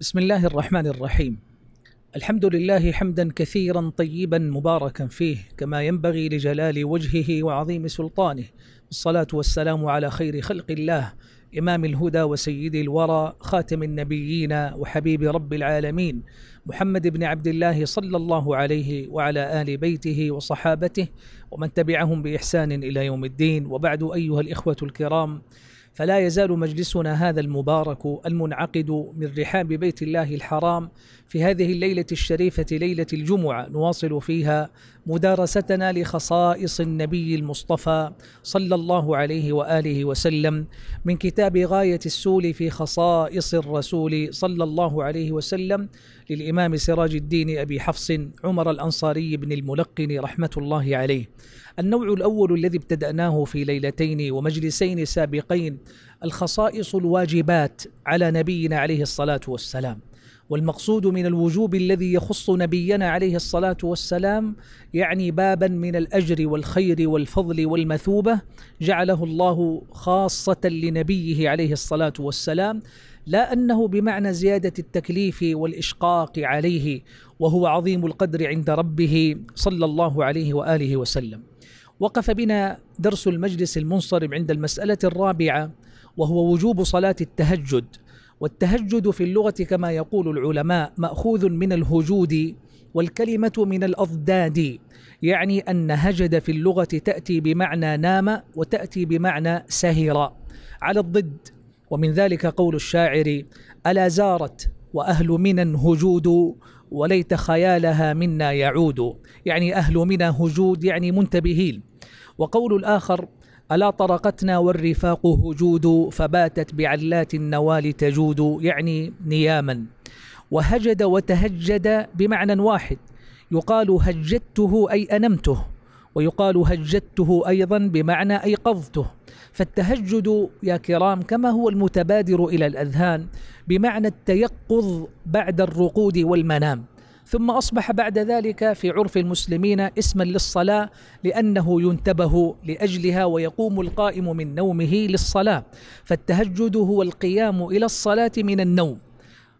بسم الله الرحمن الرحيم الحمد لله حمدا كثيرا طيبا مباركا فيه كما ينبغي لجلال وجهه وعظيم سلطانه والصلاة والسلام على خير خلق الله إمام الهدى وسيد الورى خاتم النبيين وحبيب رب العالمين محمد بن عبد الله صلى الله عليه وعلى آل بيته وصحابته ومن تبعهم بإحسان إلى يوم الدين وبعد أيها الإخوة الكرام فلا يزال مجلسنا هذا المبارك المنعقد من رحاب بيت الله الحرام في هذه الليلة الشريفة ليلة الجمعة نواصل فيها مدارستنا لخصائص النبي المصطفى صلى الله عليه وآله وسلم من كتاب غاية السول في خصائص الرسول صلى الله عليه وسلم للإمام سراج الدين أبي حفص عمر الأنصاري بن الملقن رحمة الله عليه النوع الأول الذي ابتدأناه في ليلتين ومجلسين سابقين الخصائص الواجبات على نبينا عليه الصلاة والسلام والمقصود من الوجوب الذي يخص نبينا عليه الصلاه والسلام يعني بابا من الاجر والخير والفضل والمثوبه جعله الله خاصه لنبيه عليه الصلاه والسلام لا انه بمعنى زياده التكليف والاشقاق عليه وهو عظيم القدر عند ربه صلى الله عليه واله وسلم. وقف بنا درس المجلس المنصرم عند المساله الرابعه وهو وجوب صلاه التهجد والتهجد في اللغة كما يقول العلماء مأخوذ من الهجود والكلمة من الأضداد يعني أن هجد في اللغة تأتي بمعنى نام وتأتي بمعنى سهر على الضد ومن ذلك قول الشاعر ألا زارت وأهل منى هجود وليت خيالها منا يعود يعني أهل منى هجود يعني منتبهين وقول الآخر ألا طرقتنا والرفاق هجود فباتت بعلات النوال تجود يعني نياما وهجد وتهجد بمعنى واحد يقال هجدته أي أنمته ويقال هجدته أيضا بمعنى أيقظته فالتهجد يا كرام كما هو المتبادر إلى الأذهان بمعنى التيقظ بعد الرقود والمنام ثم أصبح بعد ذلك في عرف المسلمين اسما للصلاة لأنه ينتبه لأجلها ويقوم القائم من نومه للصلاة فالتهجد هو القيام إلى الصلاة من النوم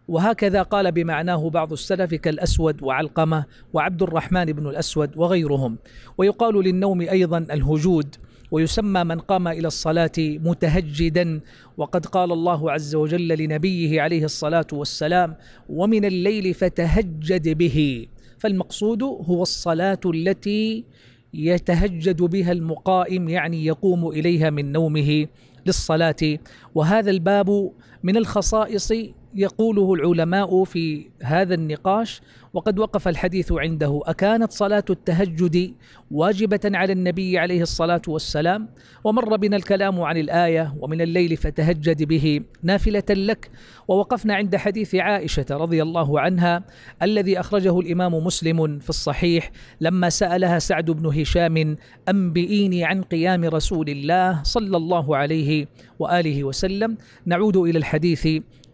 وهكذا قال بمعناه بعض السلف كالأسود وعلقمة وعبد الرحمن بن الأسود وغيرهم ويقال للنوم أيضا الهجود ويسمى من قام إلى الصلاة متهجدا وقد قال الله عز وجل لنبيه عليه الصلاة والسلام ومن الليل فتهجد به فالمقصود هو الصلاة التي يتهجد بها المقائم يعني يقوم إليها من نومه للصلاة وهذا الباب من الخصائص يقوله العلماء في هذا النقاش وقد وقف الحديث عنده أكانت صلاة التهجد واجبة على النبي عليه الصلاة والسلام ومر بنا الكلام عن الآية ومن الليل فتهجد به نافلة لك ووقفنا عند حديث عائشة رضي الله عنها الذي أخرجه الإمام مسلم في الصحيح لما سألها سعد بن هشام أنبئيني عن قيام رسول الله صلى الله عليه واله وسلم نعود الى الحديث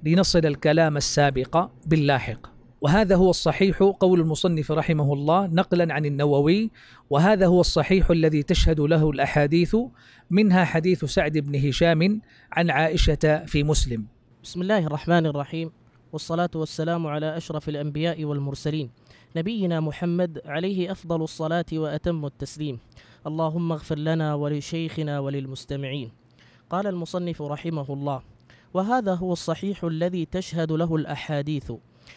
لنصل الكلام السابق باللاحق وهذا هو الصحيح قول المصنف رحمه الله نقلا عن النووي وهذا هو الصحيح الذي تشهد له الاحاديث منها حديث سعد بن هشام عن عائشه في مسلم بسم الله الرحمن الرحيم والصلاه والسلام على اشرف الانبياء والمرسلين نبينا محمد عليه افضل الصلاه واتم التسليم اللهم اغفر لنا ولشيخنا وللمستمعين قال المصنف رحمه الله وهذا هو الصحيح الذي تشهد له الأحاديث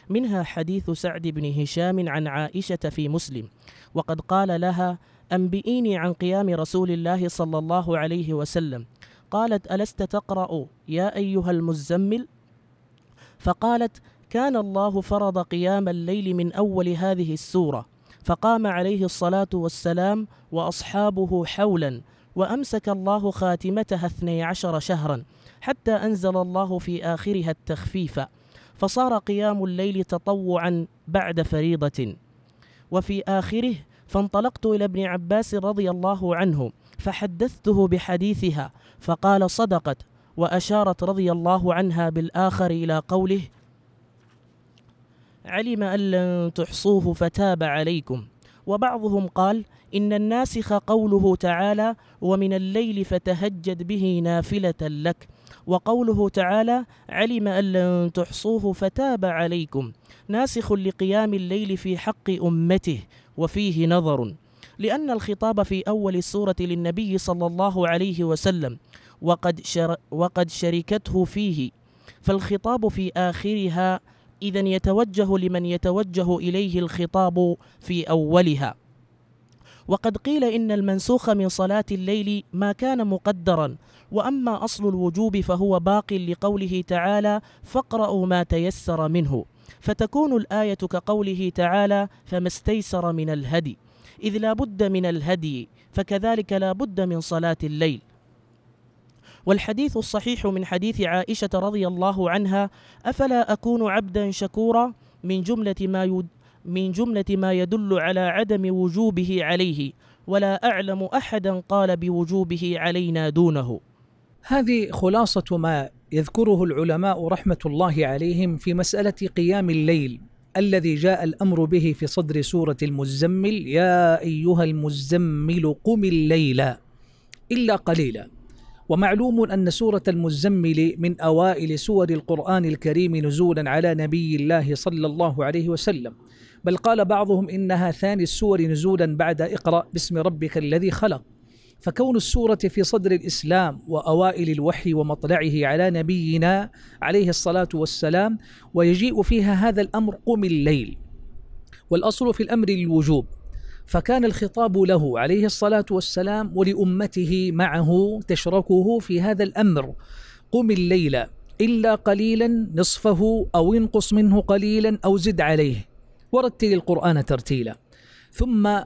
منها حديث سعد بن هشام عن عائشة في مسلم وقد قال لها أنبئيني عن قيام رسول الله صلى الله عليه وسلم قالت ألست تقرأ يا أيها المزمل فقالت كان الله فرض قيام الليل من أول هذه السورة فقام عليه الصلاة والسلام وأصحابه حولا وأمسك الله خاتمتها اثني عشر شهرا حتى أنزل الله في آخرها التخفيف فصار قيام الليل تطوعا بعد فريضة وفي آخره فانطلقت إلى ابن عباس رضي الله عنه فحدثته بحديثها فقال صدقت وأشارت رضي الله عنها بالآخر إلى قوله علم أن لن تحصوه فتاب عليكم وبعضهم قال إن الناسخ قوله تعالى ومن الليل فتهجد به نافلة لك وقوله تعالى علم أن لن تحصوه فتاب عليكم ناسخ لقيام الليل في حق أمته وفيه نظر لأن الخطاب في أول السورة للنبي صلى الله عليه وسلم وقد, شر وقد شركته فيه فالخطاب في آخرها إذا يتوجه لمن يتوجه إليه الخطاب في أولها وقد قيل إن المنسوخ من صلاة الليل ما كان مقدرا وأما أصل الوجوب فهو باق لقوله تعالى فاقرأوا ما تيسر منه فتكون الآية كقوله تعالى فما استيسر من الهدي إذ لا بد من الهدي فكذلك لا بد من صلاة الليل والحديث الصحيح من حديث عائشة رضي الله عنها أفلا أكون عبدا شكورا من جملة ما من جملة ما يدل على عدم وجوبه عليه ولا أعلم أحدا قال بوجوبه علينا دونه هذه خلاصة ما يذكره العلماء رحمة الله عليهم في مسألة قيام الليل الذي جاء الأمر به في صدر سورة المزمل يا أيها المزمل قم الليل إلا قليلا ومعلوم أن سورة المزمل من أوائل سور القرآن الكريم نزولا على نبي الله صلى الله عليه وسلم بل قال بعضهم إنها ثاني السور نزولا بعد اقرأ باسم ربك الذي خلق فكون السورة في صدر الإسلام وأوائل الوحي ومطلعه على نبينا عليه الصلاة والسلام ويجيء فيها هذا الأمر قم الليل والأصل في الأمر الوجوب فكان الخطاب له عليه الصلاة والسلام ولأمته معه تشركه في هذا الأمر قم الليل إلا قليلا نصفه أو انقص منه قليلا أو زد عليه ورتل القرآن ترتيلا ثم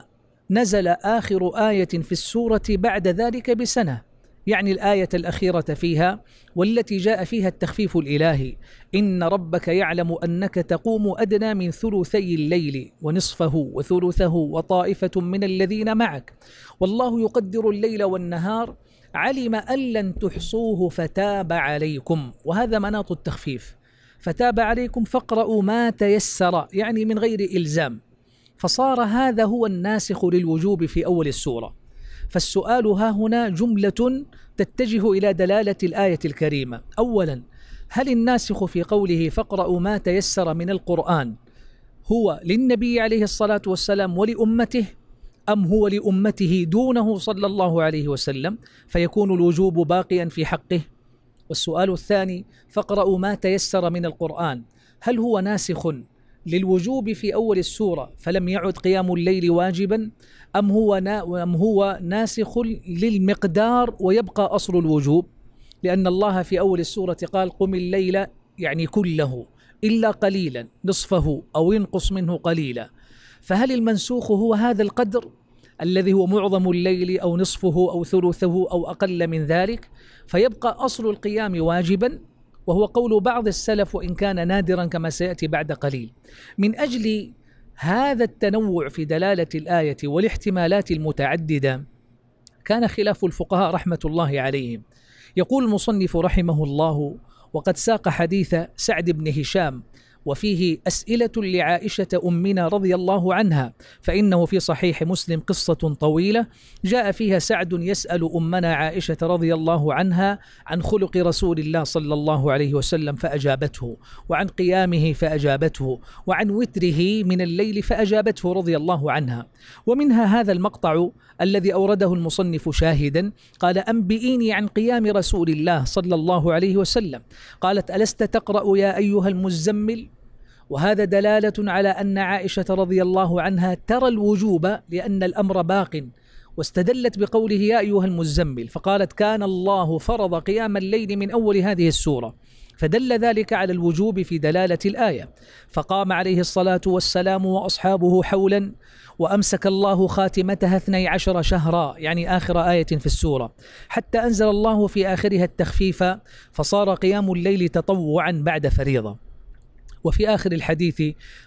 نزل آخر آية في السورة بعد ذلك بسنة يعني الآية الأخيرة فيها والتي جاء فيها التخفيف الإلهي إن ربك يعلم أنك تقوم أدنى من ثلثي الليل ونصفه وثلثه وطائفة من الذين معك والله يقدر الليل والنهار علم أن لن تحصوه فتاب عليكم وهذا مناط التخفيف فتاب عليكم فاقرأوا ما تيسر يعني من غير إلزام فصار هذا هو الناسخ للوجوب في أول السورة فالسؤال ها هنا جملة تتجه إلى دلالة الآية الكريمة أولا هل الناسخ في قوله فاقرأوا ما تيسر من القرآن هو للنبي عليه الصلاة والسلام ولأمته أم هو لأمته دونه صلى الله عليه وسلم فيكون الوجوب باقيا في حقه والسؤال الثاني فاقرأوا ما تيسر من القرآن هل هو ناسخ للوجوب في أول السورة فلم يعد قيام الليل واجبا أم هو, نا أم هو ناسخ للمقدار ويبقى أصل الوجوب لأن الله في أول السورة قال قم الليل يعني كله إلا قليلا نصفه أو ينقص منه قليلا فهل المنسوخ هو هذا القدر الذي هو معظم الليل أو نصفه أو ثلثه أو أقل من ذلك فيبقى أصل القيام واجبا وهو قول بعض السلف وإن كان نادرا كما سيأتي بعد قليل من أجل هذا التنوع في دلالة الآية والاحتمالات المتعددة كان خلاف الفقهاء رحمة الله عليهم يقول المصنف رحمه الله وقد ساق حديث سعد بن هشام وفيه أسئلة لعائشة أمنا رضي الله عنها فإنه في صحيح مسلم قصة طويلة جاء فيها سعد يسأل أمنا عائشة رضي الله عنها عن خلق رسول الله صلى الله عليه وسلم فأجابته وعن قيامه فأجابته وعن وتره من الليل فأجابته رضي الله عنها ومنها هذا المقطع الذي أورده المصنف شاهدا قال أنبئيني عن قيام رسول الله صلى الله عليه وسلم قالت ألست تقرأ يا أيها المزمل وهذا دلاله على ان عائشه رضي الله عنها ترى الوجوب لان الامر باق واستدلت بقوله يا ايها المزمل فقالت كان الله فرض قيام الليل من اول هذه السوره فدل ذلك على الوجوب في دلاله الايه فقام عليه الصلاه والسلام واصحابه حولا وامسك الله خاتمتها اثني عشر شهرا يعني اخر ايه في السوره حتى انزل الله في اخرها التخفيف فصار قيام الليل تطوعا بعد فريضه وفي آخر الحديث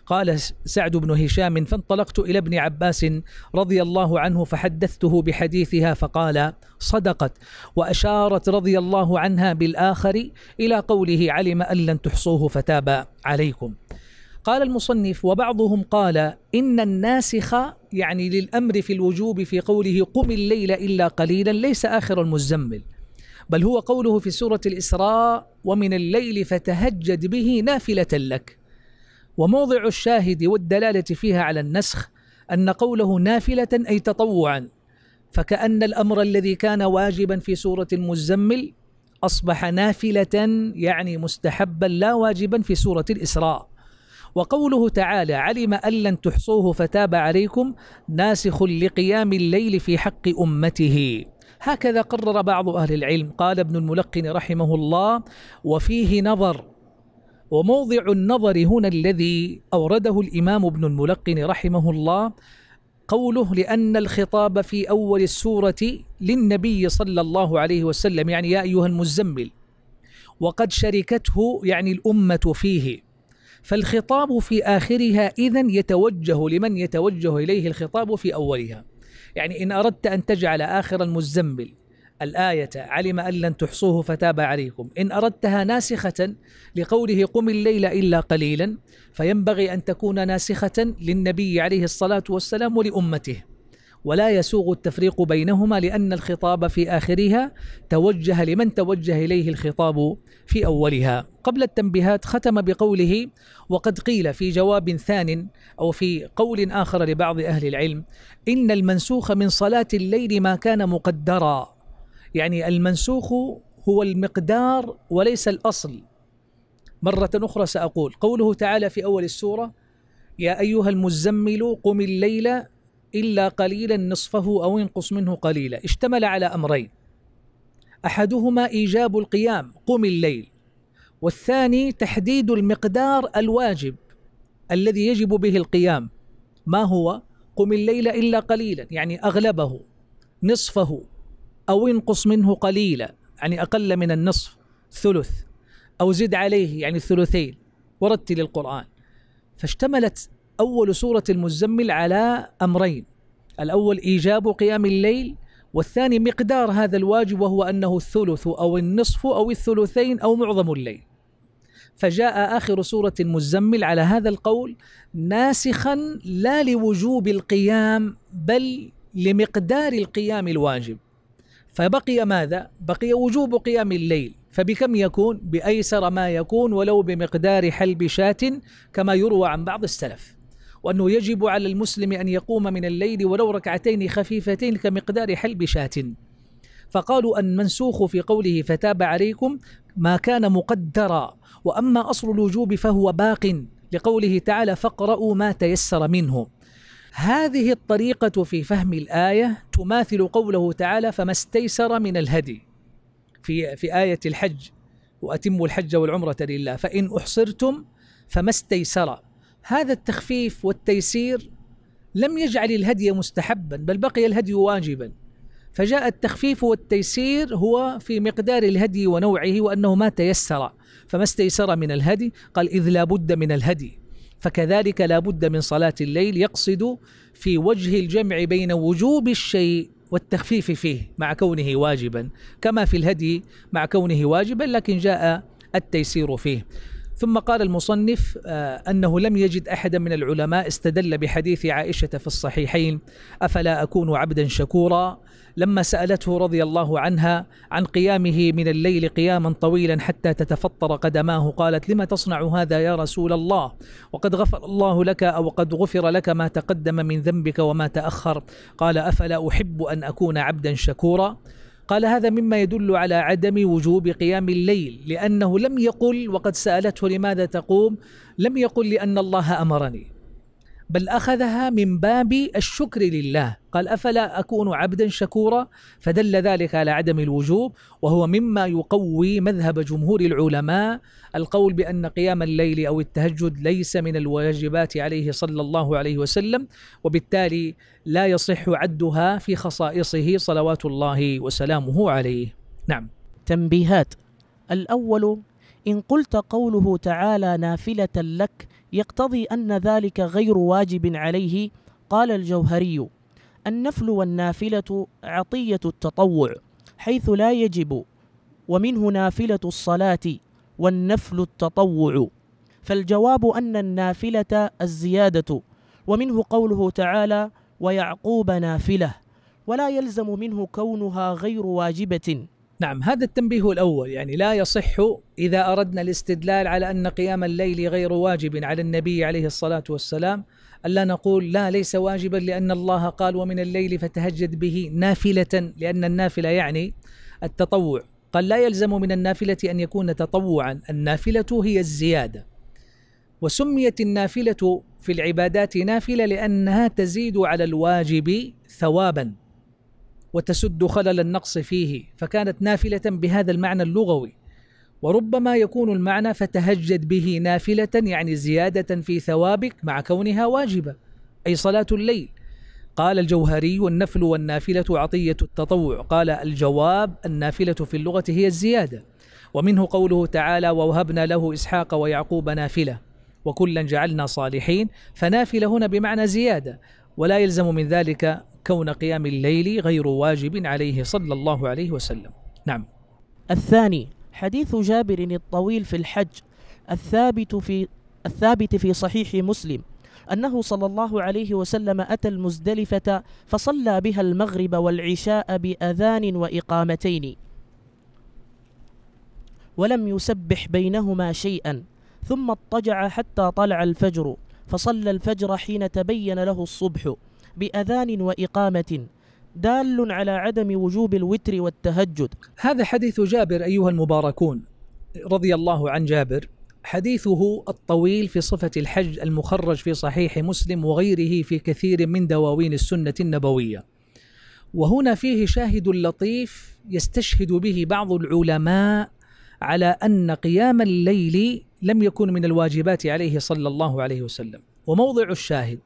قال سعد بن هشام فانطلقت إلى ابن عباس رضي الله عنه فحدثته بحديثها فقال صدقت وأشارت رضي الله عنها بالآخر إلى قوله علم أن لن تحصوه فتاب عليكم قال المصنف وبعضهم قال إن الناسخ يعني للأمر في الوجوب في قوله قم الليل إلا قليلا ليس آخر المزمل بل هو قوله في سورة الإسراء ومن الليل فتهجد به نافلة لك وموضع الشاهد والدلالة فيها على النسخ أن قوله نافلة أي تطوعا فكأن الأمر الذي كان واجبا في سورة المزمل أصبح نافلة يعني مستحبا لا واجبا في سورة الإسراء وقوله تعالى علم أن لن تحصوه فتاب عليكم ناسخ لقيام الليل في حق أمته هكذا قرر بعض أهل العلم قال ابن الملقن رحمه الله وفيه نظر وموضع النظر هنا الذي أورده الإمام ابن الملقن رحمه الله قوله لأن الخطاب في أول السورة للنبي صلى الله عليه وسلم يعني يا أيها المزمل وقد شركته يعني الأمة فيه فالخطاب في آخرها إذا يتوجه لمن يتوجه إليه الخطاب في أولها يعني إن أردت أن تجعل آخر المزمل الآية علم أن لن تحصوه فتاب عليكم إن أردتها ناسخة لقوله قم الليل إلا قليلا فينبغي أن تكون ناسخة للنبي عليه الصلاة والسلام ولأمته ولا يسوغ التفريق بينهما لأن الخطاب في آخرها توجه لمن توجه إليه الخطاب في أولها قبل التنبيهات ختم بقوله وقد قيل في جواب ثان أو في قول آخر لبعض أهل العلم إن المنسوخ من صلاة الليل ما كان مقدرا يعني المنسوخ هو المقدار وليس الأصل مرة أخرى سأقول قوله تعالى في أول السورة يا أيها المزمل قم الليل إلا قليلا نصفه أو انقص منه قليلا اشتمل على أمرين أحدهما إيجاب القيام قم الليل والثاني تحديد المقدار الواجب الذي يجب به القيام ما هو قم الليل إلا قليلا يعني أغلبه نصفه أو انقص منه قليلا يعني أقل من النصف ثلث أو زد عليه يعني الثلثين ورتل القرآن فاشتملت أول سورة المزمل على أمرين الأول إيجاب قيام الليل والثاني مقدار هذا الواجب وهو أنه الثلث أو النصف أو الثلثين أو معظم الليل فجاء آخر سورة المزمل على هذا القول ناسخا لا لوجوب القيام بل لمقدار القيام الواجب فبقي ماذا؟ بقي وجوب قيام الليل فبكم يكون؟ بأيسر ما يكون ولو بمقدار حلب شاة كما يروى عن بعض السلف وأنه يجب على المسلم أن يقوم من الليل ولو ركعتين خفيفتين كمقدار حلب شاة فقالوا المنسوخ في قوله فتاب عليكم ما كان مقدرا وأما أصل الوجوب فهو باق لقوله تعالى فاقرأوا ما تيسر منه هذه الطريقة في فهم الآية تماثل قوله تعالى فما استيسر من الهدي في في آية الحج وأتموا الحج والعمرة لله فإن أحصرتم فما استيسر هذا التخفيف والتيسير لم يجعل الهدي مستحبا بل بقي الهدي واجبا فجاء التخفيف والتيسير هو في مقدار الهدي ونوعه وانه ما تيسر فما استيسر من الهدي قال اذ لا بد من الهدي فكذلك لا بد من صلاه الليل يقصد في وجه الجمع بين وجوب الشيء والتخفيف فيه مع كونه واجبا كما في الهدي مع كونه واجبا لكن جاء التيسير فيه ثم قال المصنف آه، أنه لم يجد أحدا من العلماء استدل بحديث عائشة في الصحيحين أفلا أكون عبدا شكورا لما سألته رضي الله عنها عن قيامه من الليل قياما طويلا حتى تتفطر قدماه قالت لما تصنع هذا يا رسول الله وقد غفر الله لك أو قد غفر لك ما تقدم من ذنبك وما تأخر قال أفلا أحب أن أكون عبدا شكورا قال هذا مما يدل على عدم وجوب قيام الليل لأنه لم يقل وقد سألته لماذا تقوم لم يقل لأن الله أمرني بل اخذها من باب الشكر لله قال افلا اكون عبدا شكورا فدل ذلك على عدم الوجوب وهو مما يقوي مذهب جمهور العلماء القول بان قيام الليل او التهجد ليس من الواجبات عليه صلى الله عليه وسلم وبالتالي لا يصح عدها في خصائصه صلوات الله وسلامه عليه نعم تنبيهات الاول ان قلت قوله تعالى نافله لك يقتضي أن ذلك غير واجب عليه قال الجوهري النفل والنافلة عطية التطوع حيث لا يجب ومنه نافلة الصلاة والنفل التطوع فالجواب أن النافلة الزيادة ومنه قوله تعالى ويعقوب نافله ولا يلزم منه كونها غير واجبة نعم هذا التنبيه الأول يعني لا يصح إذا أردنا الاستدلال على أن قيام الليل غير واجب على النبي عليه الصلاة والسلام ألا نقول لا ليس واجبا لأن الله قال ومن الليل فتهجد به نافلة لأن النافلة يعني التطوع قال لا يلزم من النافلة أن يكون تطوعا النافلة هي الزيادة وسميت النافلة في العبادات نافلة لأنها تزيد على الواجب ثوابا وتسد خلل النقص فيه فكانت نافله بهذا المعنى اللغوي وربما يكون المعنى فتهجد به نافله يعني زياده في ثوابك مع كونها واجبه اي صلاه الليل قال الجوهري النفل والنافله عطيه التطوع قال الجواب النافله في اللغه هي الزياده ومنه قوله تعالى ووهبنا له اسحاق ويعقوب نافله وكلا جعلنا صالحين فنافله هنا بمعنى زياده ولا يلزم من ذلك كون قيام الليل غير واجب عليه صلى الله عليه وسلم نعم الثاني حديث جابر الطويل في الحج الثابت في الثابت في صحيح مسلم أنه صلى الله عليه وسلم أتى المزدلفة فصلى بها المغرب والعشاء بأذان وإقامتين ولم يسبح بينهما شيئا ثم اضطجع حتى طلع الفجر فصلى الفجر حين تبين له الصبح بأذان وإقامة دال على عدم وجوب الوتر والتهجد هذا حديث جابر أيها المباركون رضي الله عن جابر حديثه الطويل في صفة الحج المخرج في صحيح مسلم وغيره في كثير من دواوين السنة النبوية وهنا فيه شاهد لطيف يستشهد به بعض العلماء على أن قيام الليل لم يكن من الواجبات عليه صلى الله عليه وسلم وموضع الشاهد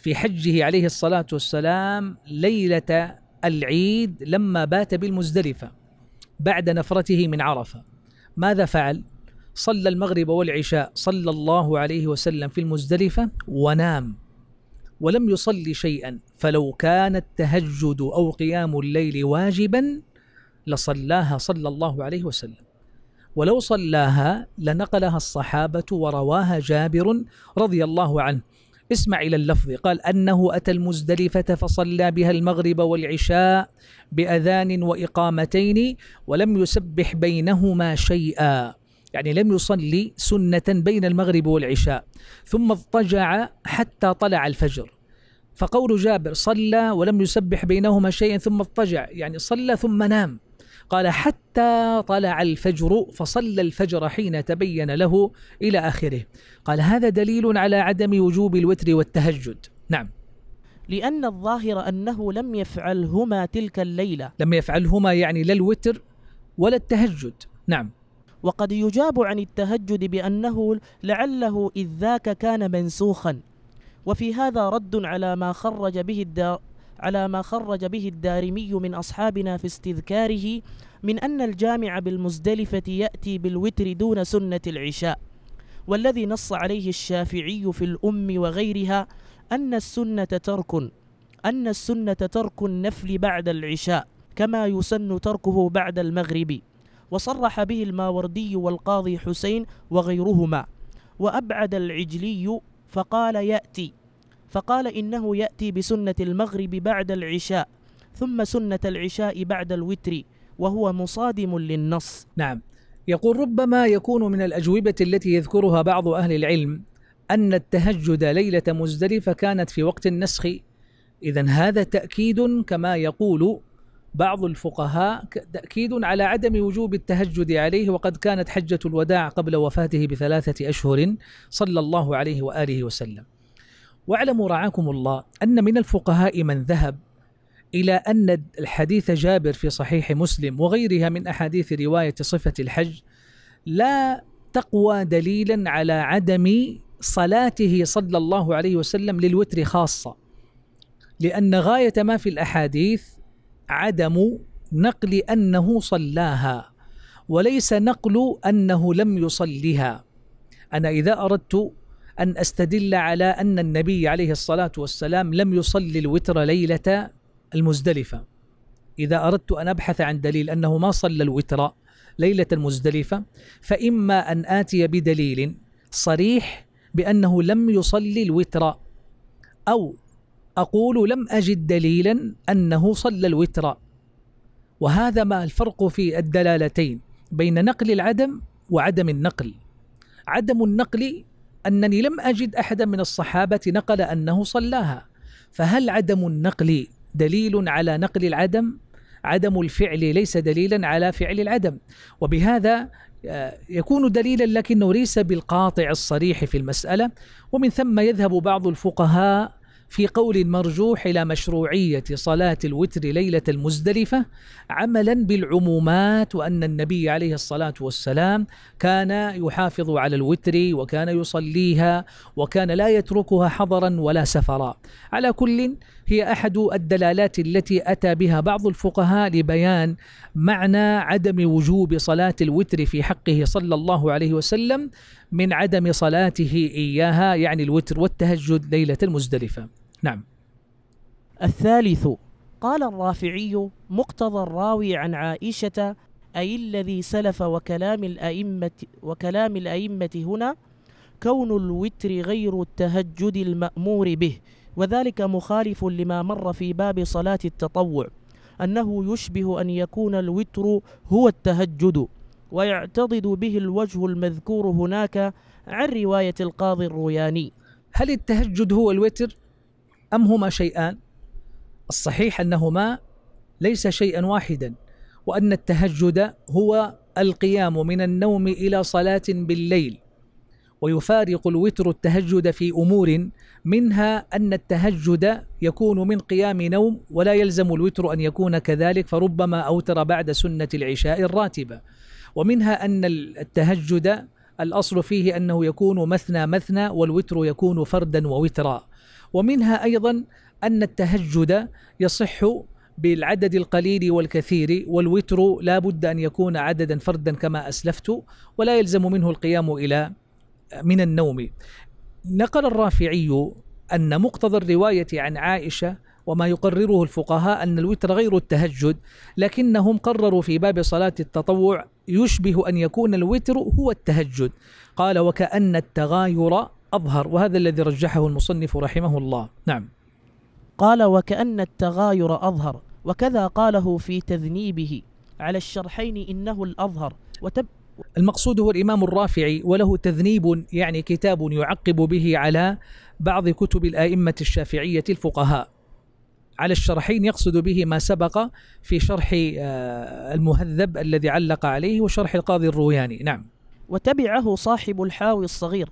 في حجه عليه الصلاة والسلام ليلة العيد لما بات بالمزدلفة بعد نفرته من عرفة ماذا فعل؟ صلى المغرب والعشاء صلى الله عليه وسلم في المزدلفة ونام ولم يصلي شيئا فلو كان التهجد أو قيام الليل واجبا لصلاها صلى الله عليه وسلم ولو صلاها لنقلها الصحابة ورواها جابر رضي الله عنه اسمع إلى اللفظ قال أنه أتى المزدلفة فصلى بها المغرب والعشاء بأذان وإقامتين ولم يسبح بينهما شيئا يعني لم يصلي سنة بين المغرب والعشاء ثم اضطجع حتى طلع الفجر فقول جابر صلى ولم يسبح بينهما شيئا ثم اضطجع يعني صلى ثم نام قال حتى طلع الفجر فصلى الفجر حين تبين له إلى آخره قال هذا دليل على عدم وجوب الوتر والتهجد نعم لأن الظاهر أنه لم يفعلهما تلك الليلة لم يفعلهما يعني لا الوتر ولا التهجد نعم وقد يجاب عن التهجد بأنه لعله إذ ذاك كان منسوخا وفي هذا رد على ما خرج به على ما خرج به الدارمي من أصحابنا في استذكاره من أن الجامع بالمزدلفة يأتي بالوتر دون سنة العشاء والذي نص عليه الشافعي في الأم وغيرها أن السنة ترك أن السنة ترك النفل بعد العشاء كما يسن تركه بعد المغرب وصرح به الماوردي والقاضي حسين وغيرهما وأبعد العجلي فقال يأتي فقال إنه يأتي بسنة المغرب بعد العشاء ثم سنة العشاء بعد الوتر وهو مصادم للنص نعم يقول ربما يكون من الأجوبة التي يذكرها بعض أهل العلم أن التهجد ليلة مزدلفة كانت في وقت النسخ إذا هذا تأكيد كما يقول بعض الفقهاء تأكيد على عدم وجوب التهجد عليه وقد كانت حجة الوداع قبل وفاته بثلاثة أشهر صلى الله عليه وآله وسلم واعلموا رعاكم الله أن من الفقهاء من ذهب إلى أن الحديث جابر في صحيح مسلم وغيرها من أحاديث رواية صفة الحج لا تقوى دليلا على عدم صلاته صلى الله عليه وسلم للوتر خاصة لأن غاية ما في الأحاديث عدم نقل أنه صلاها وليس نقل أنه لم يصلها أنا إذا أردت أن أستدل على أن النبي عليه الصلاة والسلام لم يصلي الوتر ليلة المزدلفة إذا أردت أن أبحث عن دليل أنه ما صلى الوتر ليلة المزدلفة فإما أن آتي بدليل صريح بأنه لم يصلي الوتر أو أقول لم أجد دليلا أنه صلى الوتر وهذا ما الفرق في الدلالتين بين نقل العدم وعدم النقل عدم النقل أنني لم أجد أحدا من الصحابة نقل أنه صلاها فهل عدم النقل دليل على نقل العدم؟ عدم الفعل ليس دليلا على فعل العدم وبهذا آه، يكون دليلا لكنه ليس بالقاطع الصريح في المسألة ومن ثم يذهب بعض الفقهاء في قول مرجوح إلى مشروعية صلاة الوتر ليلة المزدلفة عملا بالعمومات وأن النبي عليه الصلاة والسلام كان يحافظ على الوتر وكان يصليها وكان لا يتركها حضرا ولا سفرا على كل هي أحد الدلالات التي أتى بها بعض الفقهاء لبيان معنى عدم وجوب صلاة الوتر في حقه صلى الله عليه وسلم من عدم صلاته إياها يعني الوتر والتهجد ليلة المزدلفة نعم الثالث قال الرافعي مقتضى الراوي عن عائشة أي الذي سلف وكلام الأئمة وكلام الأئمة هنا كون الوتر غير التهجد المأمور به وذلك مخالف لما مر في باب صلاة التطوع أنه يشبه أن يكون الوتر هو التهجد ويعتضد به الوجه المذكور هناك عن رواية القاضي الروياني هل التهجد هو الوتر؟ أم هما شيئان الصحيح أنهما ليس شيئا واحدا وأن التهجد هو القيام من النوم إلى صلاة بالليل ويفارق الوتر التهجد في امور منها ان التهجد يكون من قيام نوم ولا يلزم الوتر ان يكون كذلك فربما اوتر بعد سنه العشاء الراتبه ومنها ان التهجد الاصل فيه انه يكون مثنى مثنى والوتر يكون فردا ووترا ومنها أيضا أن التهجد يصح بالعدد القليل والكثير والوتر لا بد أن يكون عددا فردا كما أسلفت ولا يلزم منه القيام إلى من النوم نقل الرافعي أن مقتضى الرواية عن عائشة وما يقرره الفقهاء أن الوتر غير التهجد لكنهم قرروا في باب صلاة التطوع يشبه أن يكون الوتر هو التهجد قال وكأن التغاير أظهر وهذا الذي رجحه المصنف رحمه الله نعم قال وكأن التغاير أظهر وكذا قاله في تذنيبه على الشرحين إنه الأظهر وتب المقصود هو الإمام الرافعي وله تذنيب يعني كتاب يعقب به على بعض كتب الأئمة الشافعية الفقهاء على الشرحين يقصد به ما سبق في شرح آه، المهذب الذي علق عليه وشرح القاضي الروياني نعم وتبعه صاحب الحاوي الصغير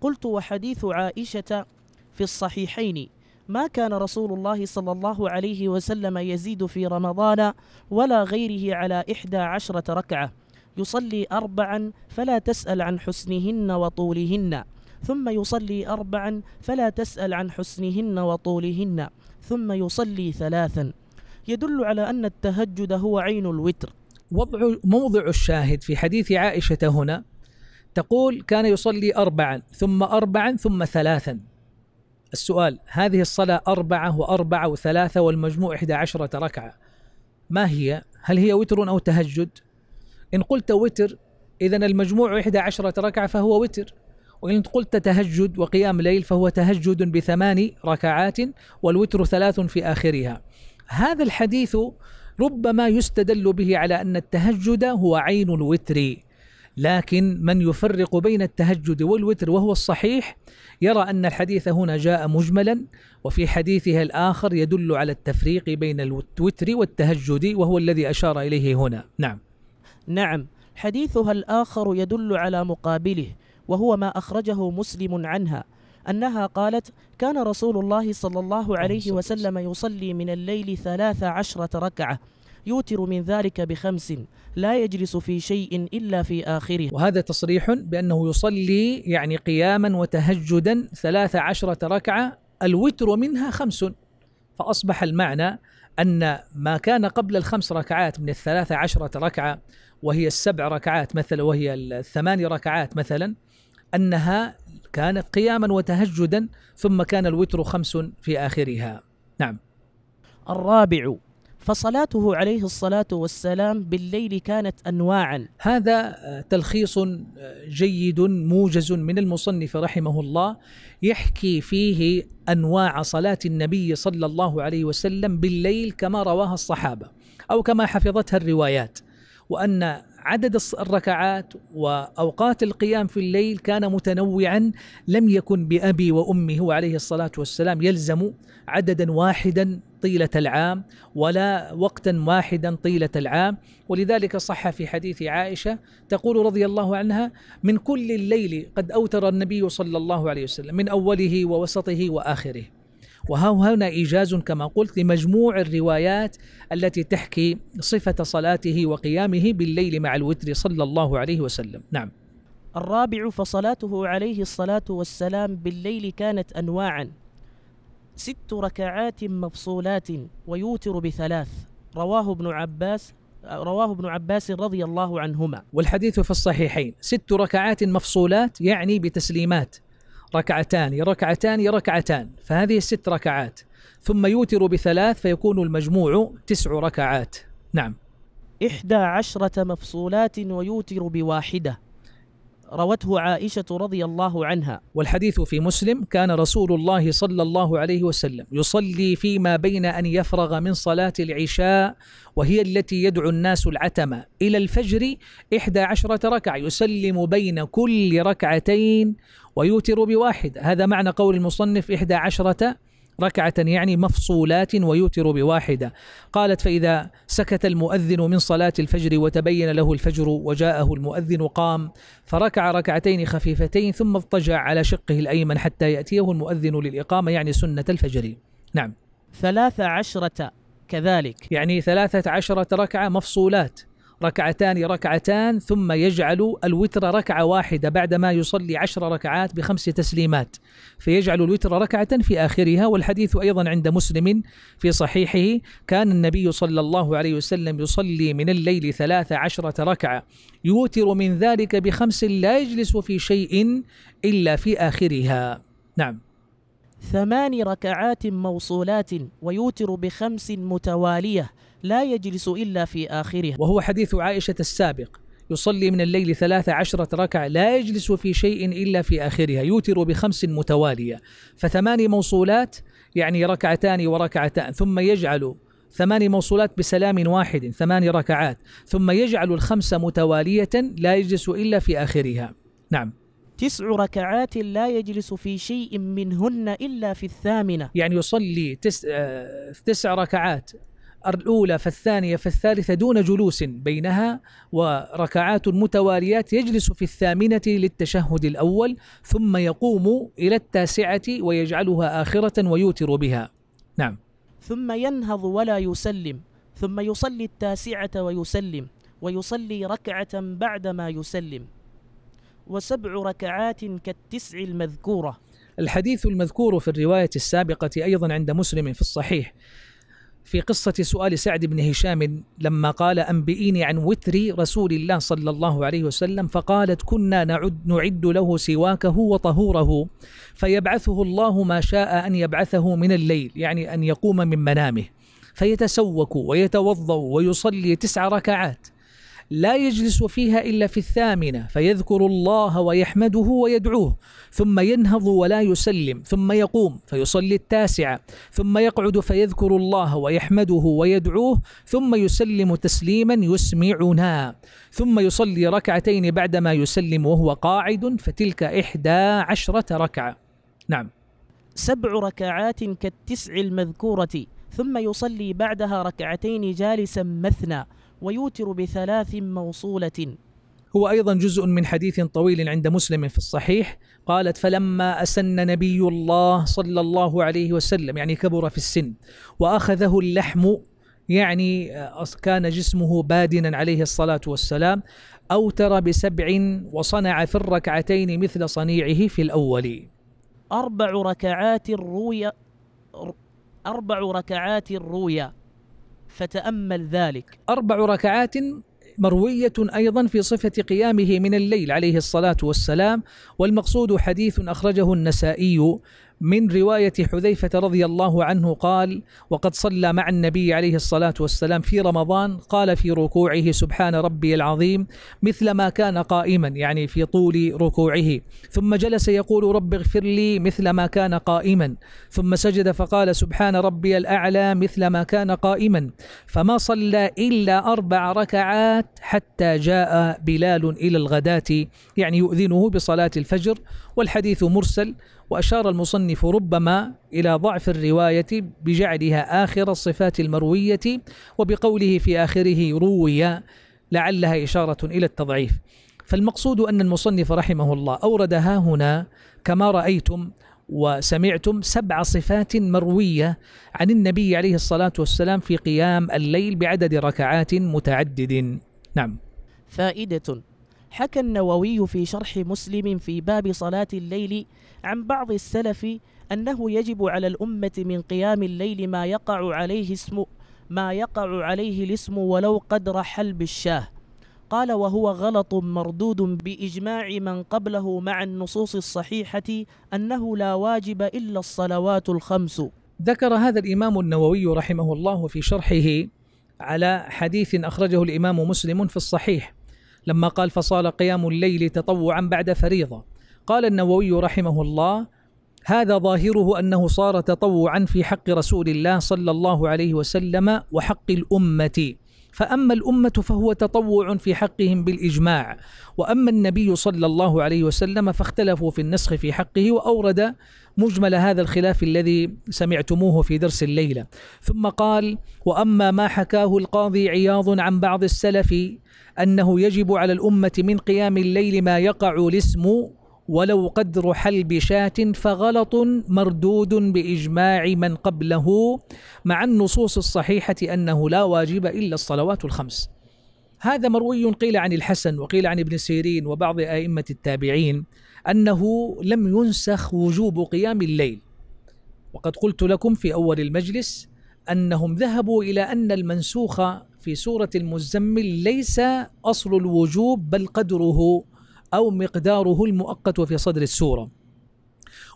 قلت وحديث عائشة في الصحيحين ما كان رسول الله صلى الله عليه وسلم يزيد في رمضان ولا غيره على إحدى عشرة ركعة يصلي أربعا فلا تسأل عن حسنهن وطولهن ثم يصلي أربعا فلا تسأل عن حسنهن وطولهن ثم يصلي ثلاثا يدل على أن التهجد هو عين الوتر وضع موضع الشاهد في حديث عائشة هنا تقول كان يصلي أربعا ثم أربعا ثم ثلاثا السؤال هذه الصلاة أربعة وأربعة وثلاثة والمجموع إحدى عشرة ركعة ما هي؟ هل هي وتر أو تهجد؟ إن قلت وتر إذا المجموع إحدى عشرة ركعة فهو وتر وإن قلت تهجد وقيام ليل فهو تهجد بثماني ركعات والوتر ثلاث في آخرها هذا الحديث ربما يستدل به على أن التهجد هو عين الوتر لكن من يفرق بين التهجد والوتر وهو الصحيح يرى أن الحديث هنا جاء مجملا وفي حديثها الآخر يدل على التفريق بين الوتر والتهجد وهو الذي أشار إليه هنا نعم نعم حديثها الآخر يدل على مقابله وهو ما أخرجه مسلم عنها أنها قالت كان رسول الله صلى الله عليه وسلم يصلي من الليل ثلاث عشرة ركعة يوتر من ذلك بخمس لا يجلس في شيء إلا في آخره وهذا تصريح بأنه يصلي يعني قياما وتهجدا ثلاث عشرة ركعة الوتر منها خمس فأصبح المعنى أن ما كان قبل الخمس ركعات من الثلاث عشرة ركعة وهي السبع ركعات مثلا وهي الثماني ركعات مثلا أنها كانت قياما وتهجدا ثم كان الوتر خمس في آخرها نعم الرابع فصلاته عليه الصلاة والسلام بالليل كانت أنواعا هذا تلخيص آه، جيد موجز من المصنف رحمه الله يحكي فيه أنواع صلاة النبي صلى الله عليه وسلم بالليل كما رواها الصحابة أو كما حفظتها الروايات وأن عدد الركعات واوقات القيام في الليل كان متنوعا لم يكن بابي وامي هو عليه الصلاه والسلام يلزم عددا واحدا طيلة العام ولا وقتا واحدا طيلة العام ولذلك صح في حديث عائشة تقول رضي الله عنها من كل الليل قد أوتر النبي صلى الله عليه وسلم من أوله ووسطه وآخره وها هنا إيجاز كما قلت لمجموع الروايات التي تحكي صفة صلاته وقيامه بالليل مع الوتر صلى الله عليه وسلم نعم الرابع فصلاته عليه الصلاة والسلام بالليل كانت أنواعا ست ركعات مفصولات ويوتر بثلاث رواه ابن عباس رواه ابن عباس رضي الله عنهما والحديث في الصحيحين ست ركعات مفصولات يعني بتسليمات ركعتان ركعتان ركعتان فهذه الست ركعات ثم يوتر بثلاث فيكون المجموع تسع ركعات نعم إحدى عشرة مفصولات ويوتر بواحدة روته عائشة رضي الله عنها والحديث في مسلم كان رسول الله صلى الله عليه وسلم يصلي فيما بين أن يفرغ من صلاة العشاء وهي التي يدعو الناس العتمة إلى الفجر إحدى عشرة ركعة يسلم بين كل ركعتين ويوتر بواحد هذا معنى قول المصنف إحدى عشرة ركعة يعني مفصولات ويوتر بواحدة قالت فإذا سكت المؤذن من صلاة الفجر وتبين له الفجر وجاءه المؤذن قام فركع ركعتين خفيفتين ثم اضطجع على شقه الأيمن حتى يأتيه المؤذن للإقامة يعني سنة الفجر نعم ثلاث عشرة كذلك يعني ثلاثة عشرة ركعة مفصولات ركعتان ركعتان ثم يجعل الوتر ركعة واحدة بعدما يصلي عشر ركعات بخمس تسليمات فيجعل الوتر ركعة في آخرها والحديث أيضا عند مسلم في صحيحه كان النبي صلى الله عليه وسلم يصلي من الليل ثلاث عشرة ركعة يوتر من ذلك بخمس لا يجلس في شيء إلا في آخرها نعم ثمان ركعات موصولات ويوتر بخمس متواليه لا يجلس إلا في آخرها وهو حديث عائشة السابق يصلي من الليل ثلاث عشرة ركعة لا يجلس في شيء إلا في آخرها يوتر بخمس متوالية فثمان موصولات يعني ركعتان وركعتان ثم يجعل ثمان موصولات بسلام واحد ثمان ركعات ثم يجعل الخمس متوالية لا يجلس إلا في آخرها نعم تسع ركعات لا يجلس في شيء منهن إلا في الثامنة يعني يصلي تس... آه، تسع ركعات الأولى فالثانية فالثالثة دون جلوس بينها وركعات متواليات يجلس في الثامنة للتشهد الأول ثم يقوم إلى التاسعة ويجعلها آخرة ويوتر بها نعم ثم ينهض ولا يسلم ثم يصلي التاسعة ويسلم ويصلي ركعة بعدما يسلم وسبع ركعات كالتسع المذكورة الحديث المذكور في الرواية السابقة أيضا عند مسلم في الصحيح في قصة سؤال سعد بن هشام لما قال أنبئيني عن وتر رسول الله صلى الله عليه وسلم فقالت كنا نعد, نعد له سواكه وطهوره فيبعثه الله ما شاء أن يبعثه من الليل يعني أن يقوم من منامه فيتسوك ويتوضأ ويصلي تسع ركعات لا يجلس فيها إلا في الثامنة فيذكر الله ويحمده ويدعوه ثم ينهض ولا يسلم ثم يقوم فيصلي التاسعة ثم يقعد فيذكر الله ويحمده ويدعوه ثم يسلم تسليما يسمعنا ثم يصلي ركعتين بعدما يسلم وهو قاعد فتلك إحدى عشرة ركعة نعم سبع ركعات كالتسع المذكورة ثم يصلي بعدها ركعتين جالسا مثنى ويوتر بثلاث موصولة هو أيضا جزء من حديث طويل عند مسلم في الصحيح قالت فلما أسن نبي الله صلى الله عليه وسلم يعني كبر في السن وأخذه اللحم يعني آه، كان جسمه بادنا عليه الصلاة والسلام أوتر بسبع وصنع في الركعتين مثل صنيعه في الأول أربع ركعات الرؤيا أربع ركعات الرؤيا فتأمل ذلك أربع ركعات مروية أيضا في صفة قيامه من الليل عليه الصلاة والسلام والمقصود حديث أخرجه النسائي من رواية حذيفة رضي الله عنه قال وقد صلى مع النبي عليه الصلاة والسلام في رمضان قال في ركوعه سبحان ربي العظيم مثل ما كان قائما يعني في طول ركوعه ثم جلس يقول رب اغفر لي مثل ما كان قائما ثم سجد فقال سبحان ربي الأعلى مثل ما كان قائما فما صلى إلا أربع ركعات حتى جاء بلال إلى الغداة يعني يؤذنه بصلاة الفجر والحديث مرسل وأشار المصنف ربما إلى ضعف الرواية بجعلها آخر الصفات المروية وبقوله في آخره روي لعلها إشارة إلى التضعيف فالمقصود أن المصنف رحمه الله أورد ها هنا كما رأيتم وسمعتم سبع صفات مروية عن النبي عليه الصلاة والسلام في قيام الليل بعدد ركعات متعدد نعم فائدة حكى النووي في شرح مسلم في باب صلاة الليل عن بعض السلف أنه يجب على الأمة من قيام الليل ما يقع عليه اسم ما يقع عليه الاسم ولو قدر حلب الشاه قال وهو غلط مردود بإجماع من قبله مع النصوص الصحيحة أنه لا واجب إلا الصلوات الخمس ذكر هذا الإمام النووي رحمه الله في شرحه على حديث أخرجه الإمام مسلم في الصحيح لما قال فصال قيام الليل تطوعا بعد فريضة قال النووي رحمه الله هذا ظاهره انه صار تطوعا في حق رسول الله صلى الله عليه وسلم وحق الامه فاما الامه فهو تطوع في حقهم بالاجماع واما النبي صلى الله عليه وسلم فاختلفوا في النسخ في حقه واورد مجمل هذا الخلاف الذي سمعتموه في درس الليله ثم قال واما ما حكاه القاضي عياض عن بعض السلف انه يجب على الامه من قيام الليل ما يقع الاسم ولو قدر حلب شاة فغلط مردود بإجماع من قبله مع النصوص الصحيحة أنه لا واجب إلا الصلوات الخمس هذا مروي قيل عن الحسن وقيل عن ابن سيرين وبعض أئمة التابعين أنه لم ينسخ وجوب قيام الليل وقد قلت لكم في أول المجلس أنهم ذهبوا إلى أن المنسوخ في سورة المزمل ليس أصل الوجوب بل قدره أو مقداره المؤقت وفي صدر السورة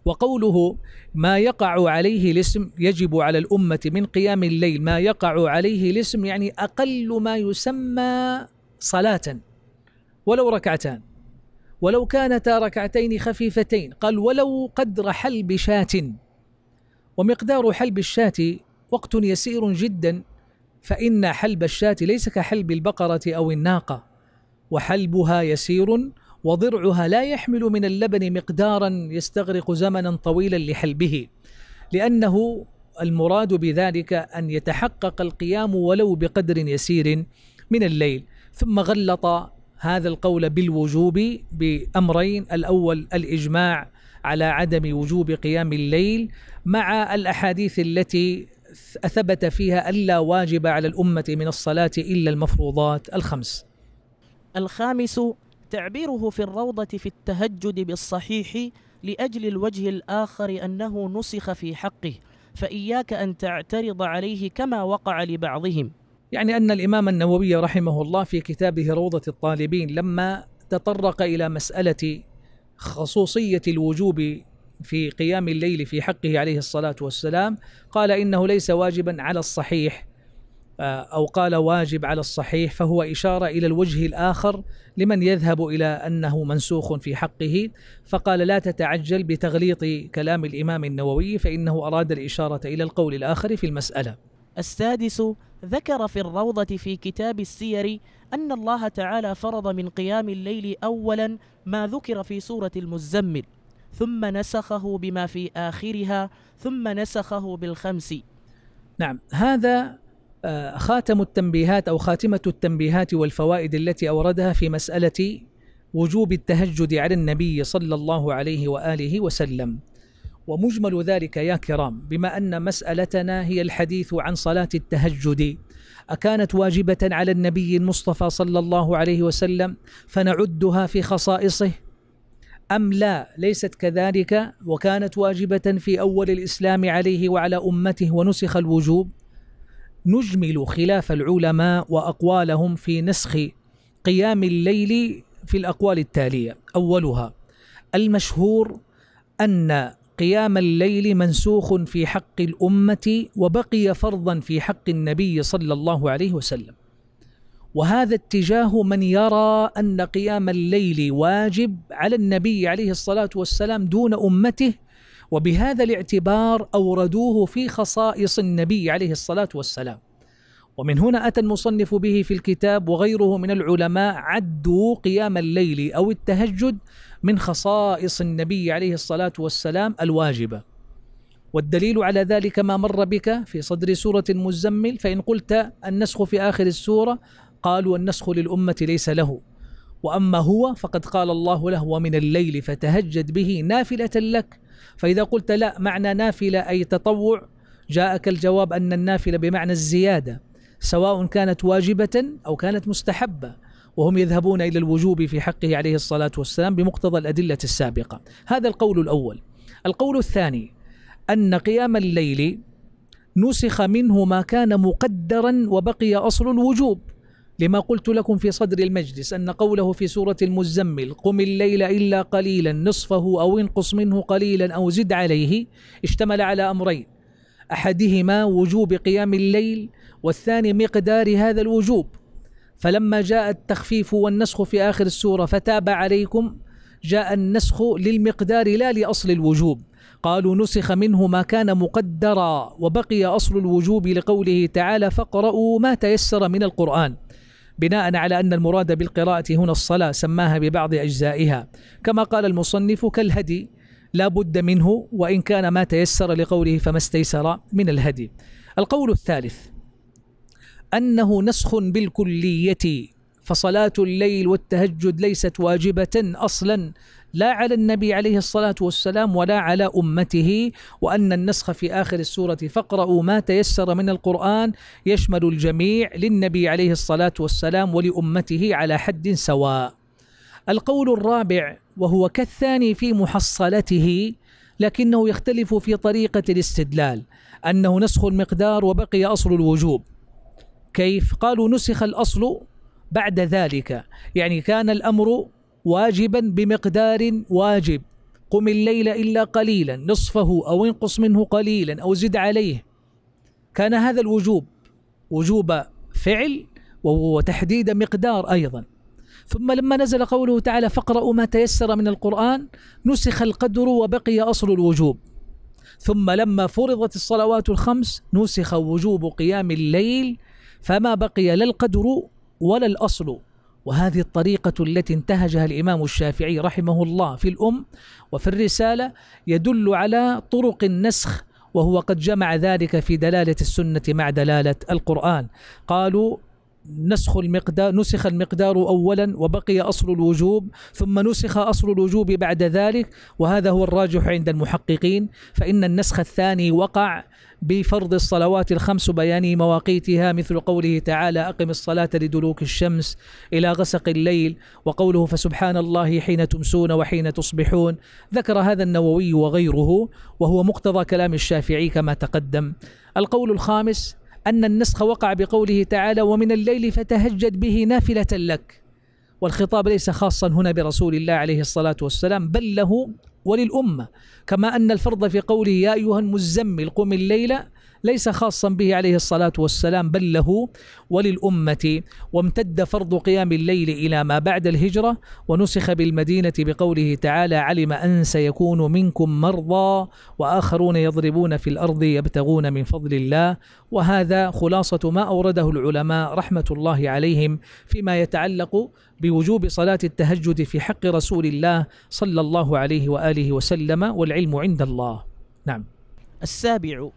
وقوله ما يقع عليه الاسم يجب على الأمة من قيام الليل ما يقع عليه الاسم يعني أقل ما يسمى صلاة ولو ركعتان ولو كانتا ركعتين خفيفتين قال ولو قدر حلب شاة ومقدار حلب الشاة وقت يسير جدا فإن حلب الشاة ليس كحلب البقرة أو الناقة وحلبها يسير وضرعها لا يحمل من اللبن مقدارا يستغرق زمنا طويلا لحلبه لأنه المراد بذلك أن يتحقق القيام ولو بقدر يسير من الليل ثم غلط هذا القول بالوجوب بأمرين الأول الإجماع على عدم وجوب قيام الليل مع الأحاديث التي أثبت فيها ألا واجب على الأمة من الصلاة إلا المفروضات الخمس الخامس تعبيره في الروضة في التهجد بالصحيح لأجل الوجه الآخر أنه نسخ في حقه فإياك أن تعترض عليه كما وقع لبعضهم يعني أن الإمام النووي رحمه الله في كتابه روضة الطالبين لما تطرق إلى مسألة خصوصية الوجوب في قيام الليل في حقه عليه الصلاة والسلام قال إنه ليس واجبا على الصحيح آه، او قال واجب على الصحيح فهو اشاره الى الوجه الاخر لمن يذهب الى انه منسوخ في حقه فقال لا تتعجل بتغليط كلام الامام النووي فانه اراد الاشاره الى القول الاخر في المساله. السادس ذكر في الروضه في كتاب السير ان الله تعالى فرض من قيام الليل اولا ما ذكر في سوره المزمل ثم نسخه بما في اخرها ثم نسخه بالخمس. نعم هذا آه، خاتم التنبيهات او خاتمه التنبيهات والفوائد التي اوردها في مساله وجوب التهجد على النبي صلى الله عليه واله وسلم. ومجمل ذلك يا كرام بما ان مسالتنا هي الحديث عن صلاه التهجد اكانت واجبه على النبي المصطفى صلى الله عليه وسلم فنعدها في خصائصه ام لا ليست كذلك وكانت واجبه في اول الاسلام عليه وعلى امته ونسخ الوجوب نجمل خلاف العلماء واقوالهم في نسخ قيام الليل في الاقوال التاليه اولها المشهور ان قيام الليل منسوخ في حق الامه وبقي فرضا في حق النبي صلى الله عليه وسلم وهذا اتجاه من يرى ان قيام الليل واجب على النبي عليه الصلاه والسلام دون امته وبهذا الاعتبار اوردوه في خصائص النبي عليه الصلاه والسلام ومن هنا أتى المصنف به في الكتاب وغيره من العلماء عدوا قيام الليل أو التهجد من خصائص النبي عليه الصلاة والسلام الواجبة والدليل على ذلك ما مر بك في صدر سورة المزمل فإن قلت النسخ في آخر السورة قالوا النسخ للأمة ليس له وأما هو فقد قال الله له ومن الليل فتهجد به نافلة لك فإذا قلت لا معنى نافلة أي تطوع جاءك الجواب أن النافلة بمعنى الزيادة سواء كانت واجبة أو كانت مستحبة وهم يذهبون إلى الوجوب في حقه عليه الصلاة والسلام بمقتضى الأدلة السابقة هذا القول الأول القول الثاني أن قيام الليل نسخ منه ما كان مقدرا وبقي أصل الوجوب لما قلت لكم في صدر المجلس أن قوله في سورة المزمل قم الليل إلا قليلا نصفه أو انقص منه قليلا أو زد عليه اشتمل على أمرين أحدهما وجوب قيام الليل والثاني مقدار هذا الوجوب فلما جاء التخفيف والنسخ في آخر السورة فتاب عليكم جاء النسخ للمقدار لا لأصل الوجوب قالوا نسخ منه ما كان مقدرا وبقي أصل الوجوب لقوله تعالى فاقرؤوا ما تيسر من القرآن بناء على أن المراد بالقراءة هنا الصلاة سماها ببعض أجزائها كما قال المصنف كالهدي لا بد منه وإن كان ما تيسر لقوله فما استيسر من الهدي القول الثالث أنه نسخ بالكلية فصلاة الليل والتهجد ليست واجبة أصلا لا على النبي عليه الصلاة والسلام ولا على أمته وأن النسخ في آخر السورة فاقرأوا ما تيسر من القرآن يشمل الجميع للنبي عليه الصلاة والسلام ولأمته على حد سواء القول الرابع وهو كالثاني في محصلته لكنه يختلف في طريقة الاستدلال أنه نسخ المقدار وبقي أصل الوجوب كيف؟ قالوا نسخ الأصل بعد ذلك يعني كان الأمر واجبا بمقدار واجب قم الليل إلا قليلا نصفه أو انقص منه قليلا أو زد عليه كان هذا الوجوب وجوب فعل وتحديد مقدار أيضا ثم لما نزل قوله تعالى فاقرأوا ما تيسر من القرآن نسخ القدر وبقي أصل الوجوب ثم لما فرضت الصلوات الخمس نسخ وجوب قيام الليل فما بقي لا القدر ولا الأصل وهذه الطريقة التي انتهجها الإمام الشافعي رحمه الله في الأم وفي الرسالة يدل على طرق النسخ وهو قد جمع ذلك في دلالة السنة مع دلالة القرآن قالوا نسخ المقدار نسخ المقدار اولا وبقي اصل الوجوب ثم نسخ اصل الوجوب بعد ذلك وهذا هو الراجح عند المحققين فان النسخ الثاني وقع بفرض الصلوات الخمس بيان مواقيتها مثل قوله تعالى اقم الصلاه لدلوك الشمس الى غسق الليل وقوله فسبحان الله حين تمسون وحين تصبحون ذكر هذا النووي وغيره وهو مقتضى كلام الشافعي كما تقدم القول الخامس أن النسخ وقع بقوله تعالى ومن الليل فتهجد به نافلة لك والخطاب ليس خاصا هنا برسول الله عليه الصلاة والسلام بل له وللأمة كما أن الفرض في قوله يا أيها المزمل قم الليل ليس خاصا به عليه الصلاة والسلام بل له وللأمة وامتد فرض قيام الليل إلى ما بعد الهجرة ونسخ بالمدينة بقوله تعالى علم أن سيكون منكم مرضى وآخرون يضربون في الأرض يبتغون من فضل الله وهذا خلاصة ما أورده العلماء رحمة الله عليهم فيما يتعلق بوجوب صلاة التهجد في حق رسول الله صلى الله عليه وآله وسلم والعلم عند الله نعم السابع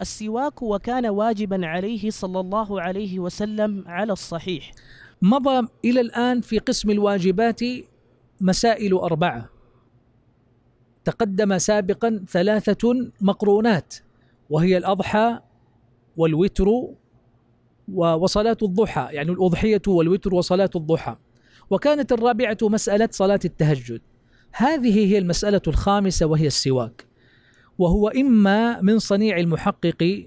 السواك وكان واجبا عليه صلى الله عليه وسلم على الصحيح مضى الى الان في قسم الواجبات مسائل اربعه تقدم سابقا ثلاثه مقرونات وهي الاضحى والوتر وصلاه الضحى يعني الاضحيه والوتر وصلاه الضحى وكانت الرابعه مساله صلاه التهجد هذه هي المساله الخامسه وهي السواك وهو إما من صنيع المحقق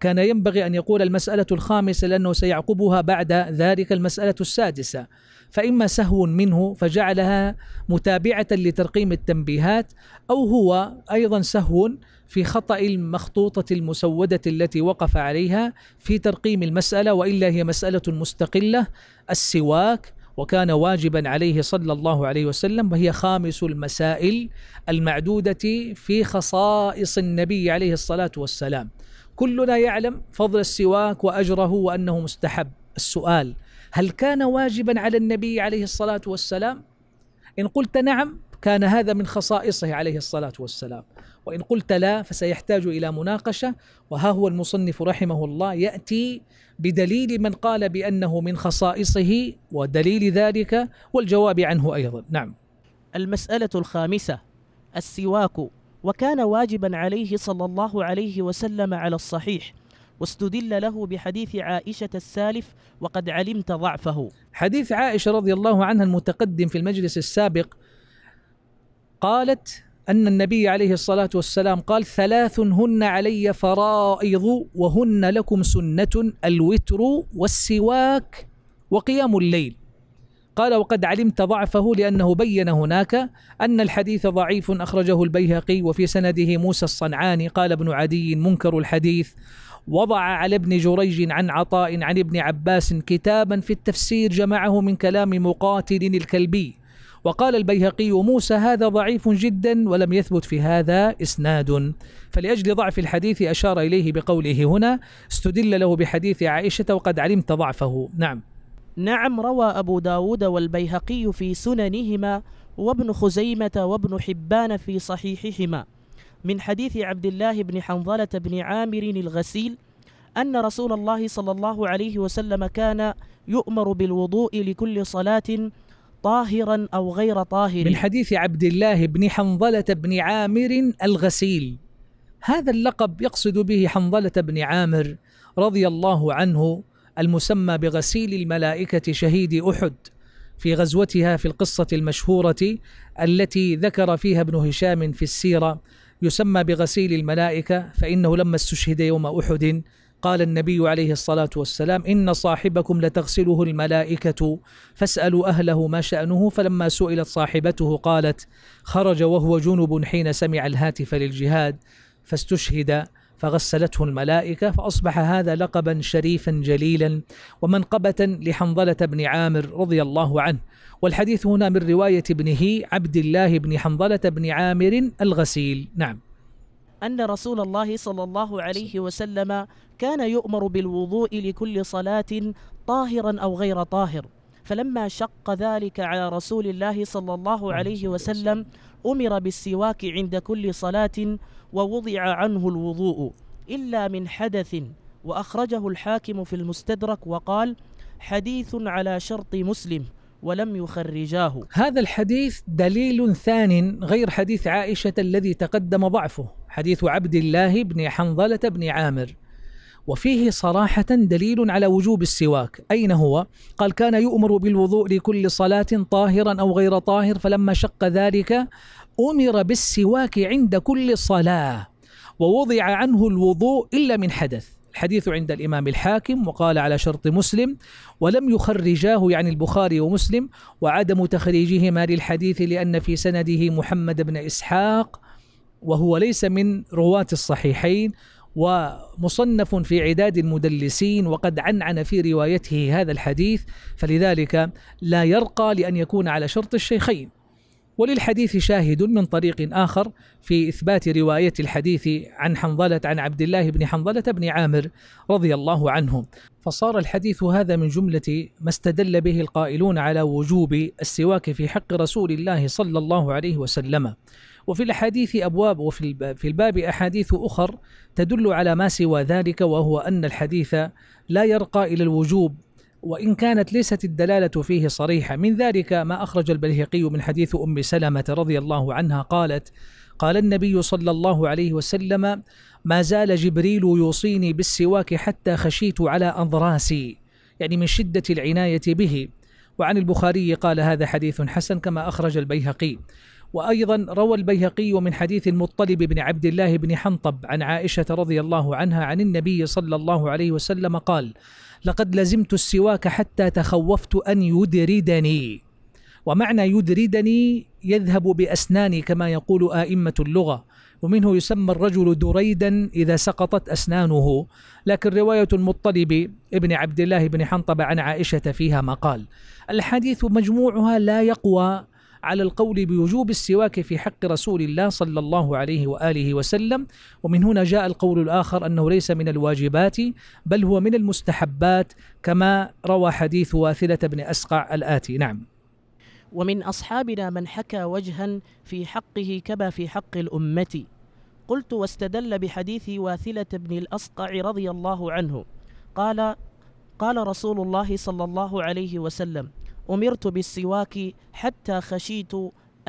كان ينبغي أن يقول المسألة الخامسة لأنه سيعقبها بعد ذلك المسألة السادسة فإما سهو منه فجعلها متابعة لترقيم التنبيهات أو هو أيضا سهو في خطأ المخطوطة المسودة التي وقف عليها في ترقيم المسألة وإلا هي مسألة مستقلة السواك وكان واجبا عليه صلى الله عليه وسلم وهي خامس المسائل المعدودة في خصائص النبي عليه الصلاة والسلام كلنا يعلم فضل السواك وأجره وأنه مستحب السؤال هل كان واجبا على النبي عليه الصلاة والسلام؟ إن قلت نعم كان هذا من خصائصه عليه الصلاة والسلام وإن قلت لا فسيحتاج إلى مناقشة وها هو المصنف رحمه الله يأتي بدليل من قال بأنه من خصائصه ودليل ذلك والجواب عنه أيضا نعم المسألة الخامسة السواك وكان واجبا عليه صلى الله عليه وسلم على الصحيح واستدل له بحديث عائشة السالف وقد علمت ضعفه حديث عائشة رضي الله عنها المتقدم في المجلس السابق قالت أن النبي عليه الصلاة والسلام قال ثلاث هن علي فرائض وهن لكم سنة الوتر والسواك وقيام الليل قال وقد علمت ضعفه لأنه بين هناك أن الحديث ضعيف أخرجه البيهقي وفي سنده موسى الصنعاني قال ابن عدي منكر الحديث وضع على ابن جريج عن عطاء عن ابن عباس كتابا في التفسير جمعه من كلام مقاتل الكلبي وقال البيهقي موسى هذا ضعيف جدا ولم يثبت في هذا إسناد فلأجل ضعف الحديث أشار إليه بقوله هنا استدل له بحديث عائشة وقد علمت ضعفه نعم نعم روى أبو داود والبيهقي في سننهما وابن خزيمة وابن حبان في صحيحهما من حديث عبد الله بن حنظلة بن عامر الغسيل أن رسول الله صلى الله عليه وسلم كان يؤمر بالوضوء لكل صلاة طاهرا أو غير طاهر من حديث عبد الله بن حنظلة بن عامر الغسيل هذا اللقب يقصد به حنظلة بن عامر رضي الله عنه المسمى بغسيل الملائكة شهيد أحد في غزوتها في القصة المشهورة التي ذكر فيها ابن هشام في السيرة يسمى بغسيل الملائكة فإنه لما استشهد يوم أحد قال النبي عليه الصلاة والسلام إن صاحبكم لتغسله الملائكة فاسألوا أهله ما شأنه فلما سئلت صاحبته قالت خرج وهو جنب حين سمع الهاتف للجهاد فاستشهد فغسلته الملائكة فأصبح هذا لقبا شريفا جليلا ومنقبة لحنظلة بن عامر رضي الله عنه والحديث هنا من رواية ابنه عبد الله بن حنظلة بن عامر الغسيل نعم أن رسول الله صلى الله عليه وسلم كان يؤمر بالوضوء لكل صلاة طاهرا أو غير طاهر فلما شق ذلك على رسول الله صلى الله عليه وسلم أمر بالسواك عند كل صلاة ووضع عنه الوضوء إلا من حدث وأخرجه الحاكم في المستدرك وقال حديث على شرط مسلم ولم يخرجاه هذا الحديث دليل ثان غير حديث عائشة الذي تقدم ضعفه حديث عبد الله بن حنظلة بن عامر وفيه صراحة دليل على وجوب السواك أين هو؟ قال كان يؤمر بالوضوء لكل صلاة طاهرا أو غير طاهر فلما شق ذلك أمر بالسواك عند كل صلاة ووضع عنه الوضوء إلا من حدث الحديث عند الإمام الحاكم وقال على شرط مسلم ولم يخرجاه يعني البخاري ومسلم وعدم تخريجهما للحديث لأن في سنده محمد بن إسحاق وهو ليس من رواة الصحيحين ومصنف في عداد المدلسين وقد عنعن في روايته هذا الحديث فلذلك لا يرقى لأن يكون على شرط الشيخين وللحديث شاهد من طريق آخر في إثبات رواية الحديث عن حنظلة عن عبد الله بن حنظلة بن عامر رضي الله عنه فصار الحديث هذا من جملة ما استدل به القائلون على وجوب السواك في حق رسول الله صلى الله عليه وسلم وفي الأحاديث أبواب وفي في الباب أحاديث أخر تدل على ما سوى ذلك وهو أن الحديث لا يرقى إلى الوجوب وإن كانت ليست الدلالة فيه صريحة من ذلك ما أخرج البيهقي من حديث أم سلمة رضي الله عنها قالت قال النبي صلى الله عليه وسلم ما زال جبريل يوصيني بالسواك حتى خشيت على أنظراسي يعني من شدة العناية به وعن البخاري قال هذا حديث حسن كما أخرج البيهقي وأيضا روى البيهقي من حديث المطلب بن عبد الله بن حنطب عن عائشة رضي الله عنها عن النبي صلى الله عليه وسلم قال لقد لزمت السواك حتى تخوفت أن يدردني ومعنى يدردني يذهب بأسناني كما يقول آئمة اللغة ومنه يسمى الرجل دريدا إذا سقطت أسنانه لكن رواية المطلب ابن عبد الله بن حنطب عن عائشة فيها مقال الحديث مجموعها لا يقوى على القول بوجوب السواك في حق رسول الله صلى الله عليه وآله وسلم ومن هنا جاء القول الآخر أنه ليس من الواجبات بل هو من المستحبات كما روى حديث واثلة بن أسقع الآتي نعم ومن أصحابنا من حكى وجها في حقه كما في حق الأمة قلت واستدل بحديث واثلة بن الأصقع رضي الله عنه قال قال رسول الله صلى الله عليه وسلم أمرت بالسواك حتى خشيت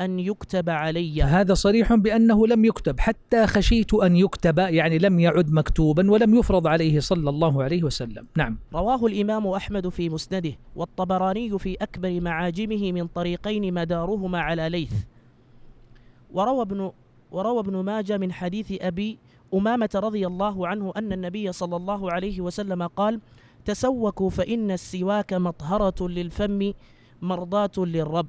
أن يكتب علي هذا صريح بأنه لم يكتب حتى خشيت أن يكتب يعني لم يعد مكتوبا ولم يفرض عليه صلى الله عليه وسلم نعم رواه الإمام أحمد في مسنده والطبراني في أكبر معاجمه من طريقين مدارهما على ليث وروى ابن, وروى ابن ماجة من حديث أبي أمامة رضي الله عنه أن النبي صلى الله عليه وسلم قال تسوكوا فإن السواك مطهرة للفم مرضاة للرب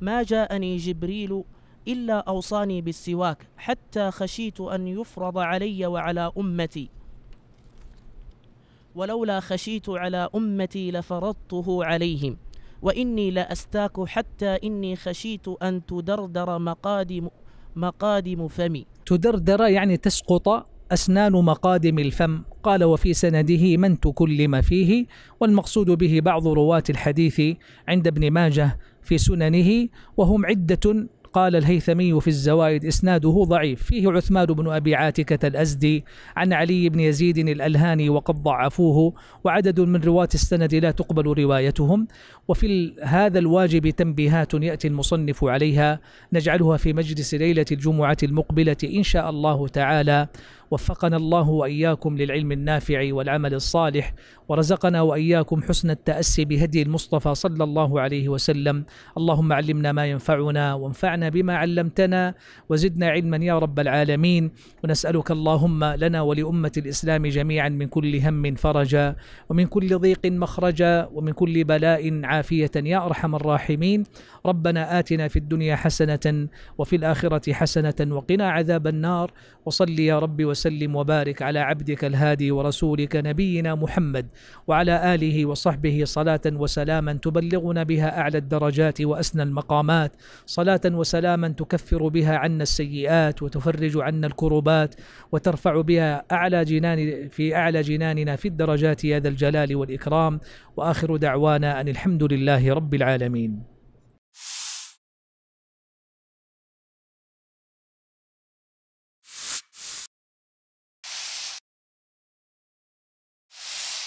ما جاءني جبريل إلا أوصاني بالسواك حتى خشيت أن يفرض علي وعلى أمتي ولولا خشيت على أمتي لفرضته عليهم وإني لأستاك حتى إني خشيت أن تدردر مقادم مقادم فمي تدردر يعني تسقط أسنان مقادم الفم قال وفي سنده من تكلم فيه والمقصود به بعض رواة الحديث عند ابن ماجه في سننه وهم عدة قال الهيثمي في الزوائد إسناده ضعيف فيه عثمان بن أبي عاتكة الأزدي عن علي بن يزيد الألهاني وقد ضعفوه وعدد من رواة السند لا تقبل روايتهم وفي هذا الواجب تنبيهات يأتي المصنف عليها نجعلها في مجلس ليلة الجمعة المقبلة إن شاء الله تعالى وفقنا الله واياكم للعلم النافع والعمل الصالح ورزقنا واياكم حسن التاسي بهدي المصطفى صلى الله عليه وسلم اللهم علمنا ما ينفعنا وانفعنا بما علمتنا وزدنا علما يا رب العالمين ونسالك اللهم لنا ولامه الاسلام جميعا من كل هم فرجا ومن كل ضيق مخرجا ومن كل بلاء عافيه يا ارحم الراحمين ربنا اتنا في الدنيا حسنه وفي الاخره حسنه وقنا عذاب النار وصل يا رب وسلم وسلم وبارك على عبدك الهادي ورسولك نبينا محمد وعلى آله وصحبه صلاة وسلاما تبلغنا بها أعلى الدرجات وأسنى المقامات صلاة وسلاما تكفر بها عنا السيئات وتفرج عنا الكربات وترفع بها أعلى جنان في أعلى جناننا في الدرجات يا ذا الجلال والإكرام وآخر دعوانا أن الحمد لله رب العالمين